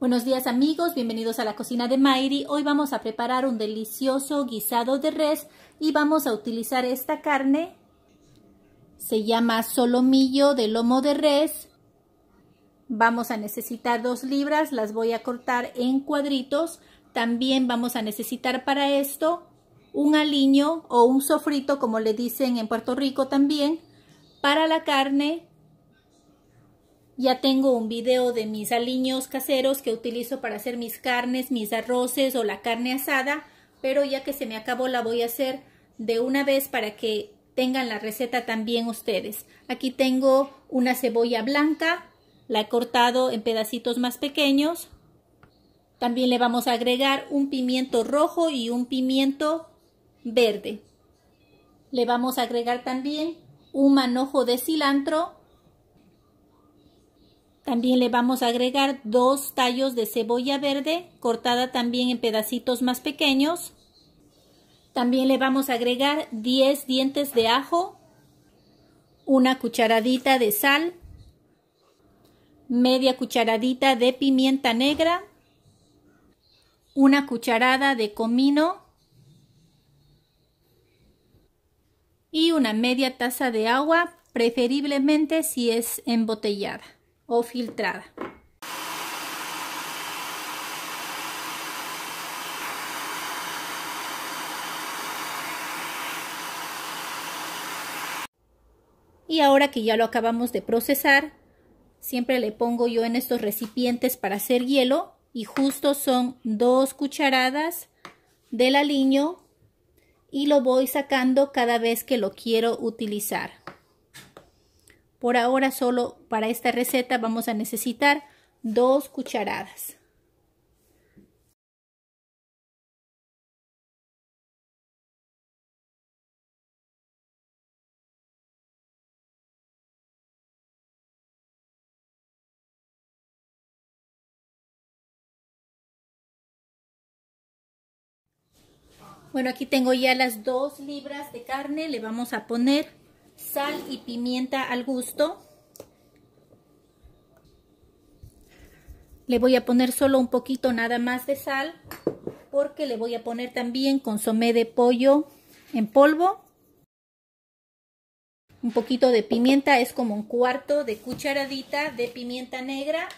Buenos días amigos, bienvenidos a la cocina de Mayri. Hoy vamos a preparar un delicioso guisado de res y vamos a utilizar esta carne. Se llama solomillo de lomo de res. Vamos a necesitar dos libras, las voy a cortar en cuadritos. También vamos a necesitar para esto un aliño o un sofrito, como le dicen en Puerto Rico también. Para la carne ya tengo un video de mis aliños caseros que utilizo para hacer mis carnes, mis arroces o la carne asada, pero ya que se me acabó la voy a hacer de una vez para que tengan la receta también ustedes. Aquí tengo una cebolla blanca, la he cortado en pedacitos más pequeños. También le vamos a agregar un pimiento rojo y un pimiento verde. Le vamos a agregar también un manojo de cilantro también le vamos a agregar dos tallos de cebolla verde cortada también en pedacitos más pequeños. También le vamos a agregar 10 dientes de ajo, una cucharadita de sal, media cucharadita de pimienta negra, una cucharada de comino y una media taza de agua, preferiblemente si es embotellada o filtrada. Y ahora que ya lo acabamos de procesar, siempre le pongo yo en estos recipientes para hacer hielo y justo son dos cucharadas del aliño y lo voy sacando cada vez que lo quiero utilizar. Por ahora solo para esta receta vamos a necesitar dos cucharadas. Bueno, aquí tengo ya las dos libras de carne. Le vamos a poner sal y pimienta al gusto. Le voy a poner solo un poquito nada más de sal porque le voy a poner también consomé de pollo en polvo. Un poquito de pimienta, es como un cuarto de cucharadita de pimienta negra.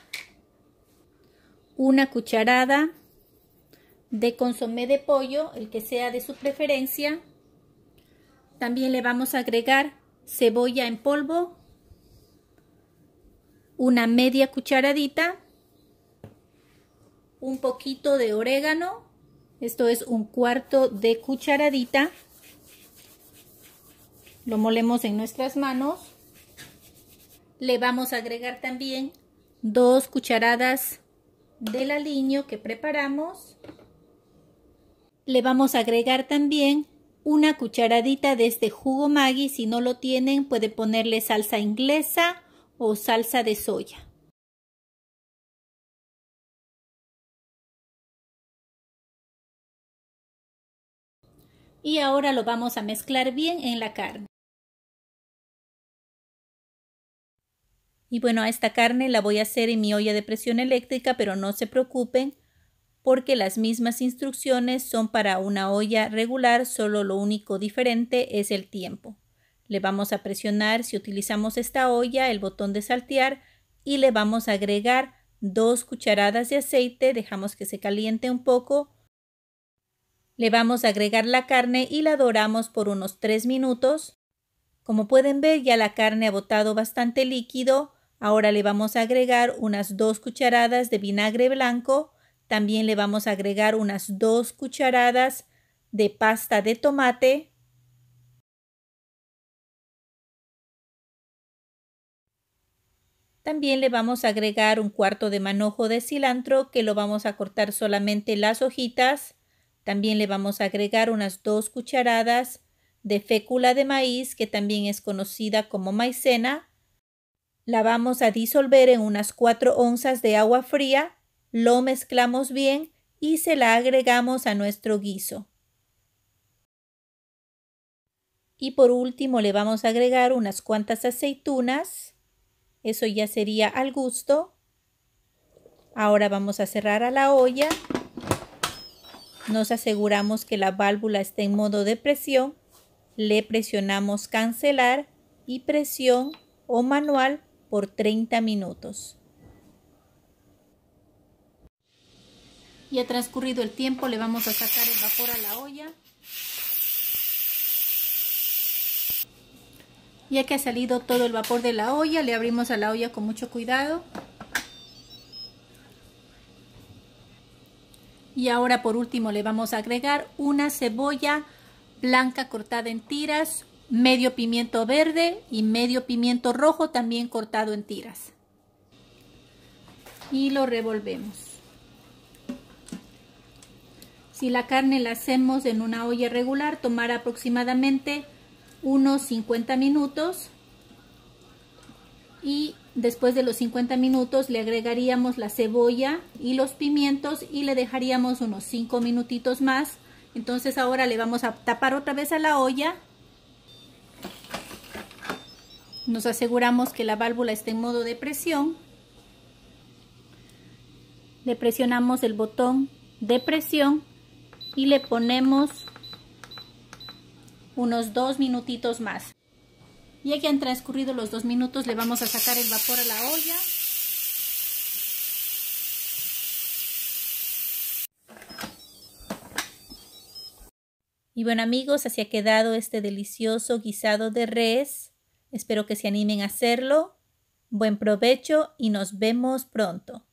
Una cucharada de consomé de pollo, el que sea de su preferencia. También le vamos a agregar cebolla en polvo, una media cucharadita, un poquito de orégano, esto es un cuarto de cucharadita, lo molemos en nuestras manos, le vamos a agregar también dos cucharadas del aliño que preparamos, le vamos a agregar también una cucharadita de este jugo Maggi. Si no lo tienen, puede ponerle salsa inglesa o salsa de soya. Y ahora lo vamos a mezclar bien en la carne. Y bueno, a esta carne la voy a hacer en mi olla de presión eléctrica, pero no se preocupen, porque las mismas instrucciones son para una olla regular, solo lo único diferente es el tiempo. Le vamos a presionar si utilizamos esta olla el botón de saltear y le vamos a agregar dos cucharadas de aceite, dejamos que se caliente un poco. Le vamos a agregar la carne y la doramos por unos 3 minutos. Como pueden ver ya la carne ha botado bastante líquido. Ahora le vamos a agregar unas dos cucharadas de vinagre blanco también le vamos a agregar unas dos cucharadas de pasta de tomate. También le vamos a agregar un cuarto de manojo de cilantro que lo vamos a cortar solamente las hojitas. También le vamos a agregar unas dos cucharadas de fécula de maíz que también es conocida como maicena. La vamos a disolver en unas 4 onzas de agua fría lo mezclamos bien y se la agregamos a nuestro guiso. Y por último le vamos a agregar unas cuantas aceitunas. Eso ya sería al gusto. Ahora vamos a cerrar a la olla. Nos aseguramos que la válvula esté en modo de presión. Le presionamos cancelar y presión o manual por 30 minutos. Ya transcurrido el tiempo le vamos a sacar el vapor a la olla. Ya que ha salido todo el vapor de la olla, le abrimos a la olla con mucho cuidado. Y ahora por último le vamos a agregar una cebolla blanca cortada en tiras, medio pimiento verde y medio pimiento rojo también cortado en tiras. Y lo revolvemos. Si la carne la hacemos en una olla regular, tomará aproximadamente unos 50 minutos y después de los 50 minutos le agregaríamos la cebolla y los pimientos y le dejaríamos unos 5 minutitos más. Entonces ahora le vamos a tapar otra vez a la olla. Nos aseguramos que la válvula esté en modo de presión. Le presionamos el botón de presión y le ponemos unos dos minutitos más. Ya que han transcurrido los dos minutos, le vamos a sacar el vapor a la olla. Y bueno amigos, así ha quedado este delicioso guisado de res. Espero que se animen a hacerlo. Buen provecho y nos vemos pronto.